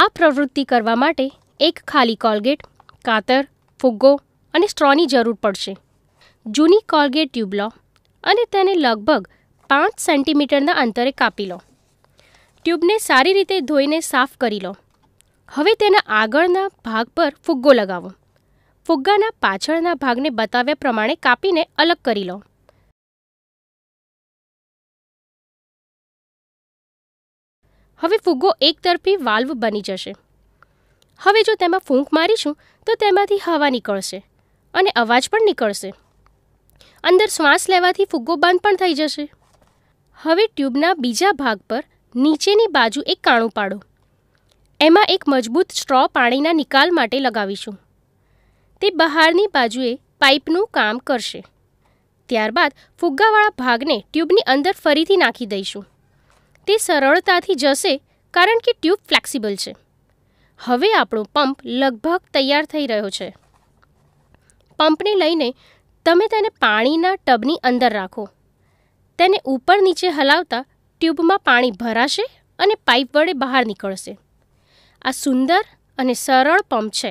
આ પ્રવૃત્તિ કરવા માટે એક ખાલી કોલગેટ કાતર ફુગ્ગો અને સ્ટ્રોની જરૂર પડશે જૂની કોલગેટ ટ્યુબ લો અને તેને લગભગ પાંચ સેન્ટીમીટરના અંતરે કાપી લો ટ્યુબને સારી રીતે ધોઈને સાફ કરી લો હવે તેના આગળના ભાગ પર ફુગ્ગો લગાવો ફુગ્ગાના પાછળના ભાગને બતાવ્યા પ્રમાણે કાપીને અલગ કરી લો હવે ફુગ્ગો એકતરફી વાલ્વ બની જશે હવે જો તેમાં ફૂંક મારીશું તો તેમાંથી હવા નીકળશે અને અવાજ પણ નીકળશે અંદર શ્વાસ લેવાથી ફુગ્ગો બંધ પણ થઈ જશે હવે ટ્યુબના બીજા ભાગ પર નીચેની બાજુ એક કાણું પાડો એમાં એક મજબૂત સ્ટ્રો પાણીના નિકાલ માટે લગાવીશું તે બહારની બાજુએ પાઇપનું કામ કરશે ત્યારબાદ ફુગ્ગાવાળા ભાગને ટ્યુબની અંદર ફરીથી નાખી દઈશું તે સરળતાથી જશે કારણ કે ટ્યુબ ફ્લેક્સિબલ છે હવે આપણો પંપ લગભગ તૈયાર થઈ રહ્યો છે પંપને લઈને તમે તેને પાણીના ટબની અંદર રાખો તેને ઉપર નીચે હલાવતા ટ્યુબમાં પાણી ભરાશે અને પાઇપ વડે બહાર નીકળશે આ સુંદર અને સરળ પંપ છે